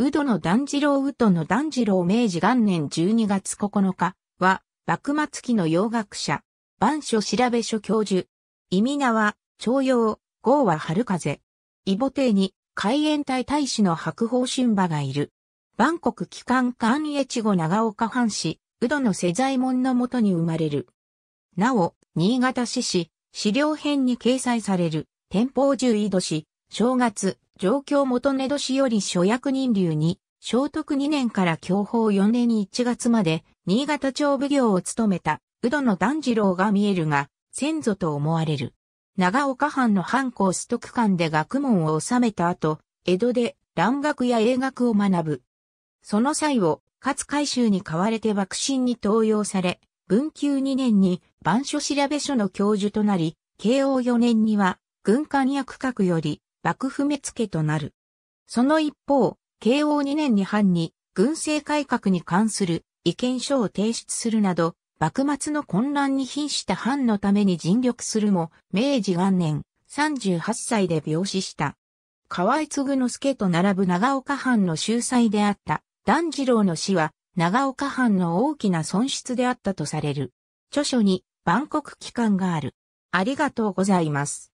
宇土の団次郎宇土の団次郎明治元年12月9日は、幕末期の洋学者、万書調べ所教授、意味名は、徴用、豪は春風。異母邸に、海援隊大使の白鵬春馬がいる。万国機関官越後長岡藩士、宇土の世左門のもとに生まれる。なお、新潟市史、資料編に掲載される、天保十井戸市、正月、状況元根年より諸役人流に、聖徳2年から享保4年1月まで、新潟町奉行を務めた、宇戸の團次郎が見えるが、先祖と思われる。長岡藩の藩校須徳館で学問を収めた後、江戸で蘭学や英学を学ぶ。その際を、勝海舟に買われて幕臣に登用され、文久2年に番所調べ所の教授となり、慶応4年には、軍艦役閣より、幕府目付となる。その一方、慶応2年に藩に軍政改革に関する意見書を提出するなど、幕末の混乱に瀕した藩のために尽力するも、明治元年、38歳で病死した。河井嗣之助と並ぶ長岡藩の秀才であった段次郎の死は長岡藩の大きな損失であったとされる。著書に万国機関がある。ありがとうございます。